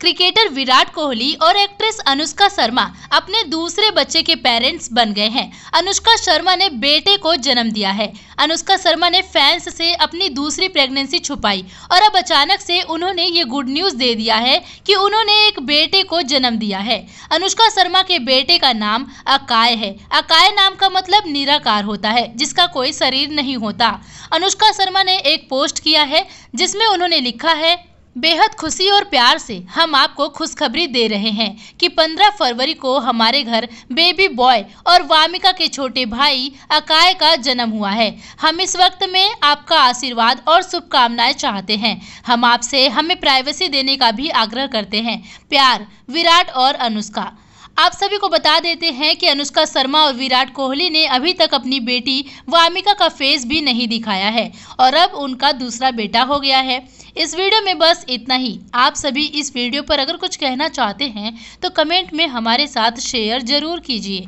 cricketer Virat Kohli और actress Anushka Sharma अपने दूसरे बच्चे के पेरेंट्स बन गए हैं अनुष्का शर्मा ने बेटे को जन्म दिया है अनुष्का शर्मा ने फैंस से अपनी दूसरी प्रेगनेंसी छुपाई और अब अचानक से उन्होंने ये गुड न्यूज दे दिया है कि उन्होंने एक बेटे को जन्म दिया है अनुष्का शर्मा के बेटे का नाम अकाय है अकाय नाम का मतलब निराकार होता है जिसका कोई शरीर नहीं होता अनुष्का शर्मा ने एक पोस्ट किया है जिसमें उन्होंने लिखा है बेहद खुशी और प्यार से हम आपको खुशखबरी दे रहे हैं कि 15 फरवरी को हमारे घर बेबी बॉय और वामिका के छोटे भाई अकाय का जन्म हुआ है हम इस वक्त में आपका आशीर्वाद और शुभकामनाएं चाहते हैं हम आपसे हमें प्राइवेसी देने का भी आग्रह करते हैं प्यार विराट और अनुष्का आप सभी को बता देते हैं कि अनुष्का शर्मा और विराट कोहली ने अभी तक अपनी बेटी वामिका का फेस भी नहीं दिखाया है और अब उनका दूसरा बेटा हो गया है इस वीडियो में बस इतना ही आप सभी इस वीडियो पर अगर कुछ कहना चाहते हैं तो कमेंट में हमारे साथ शेयर जरूर कीजिए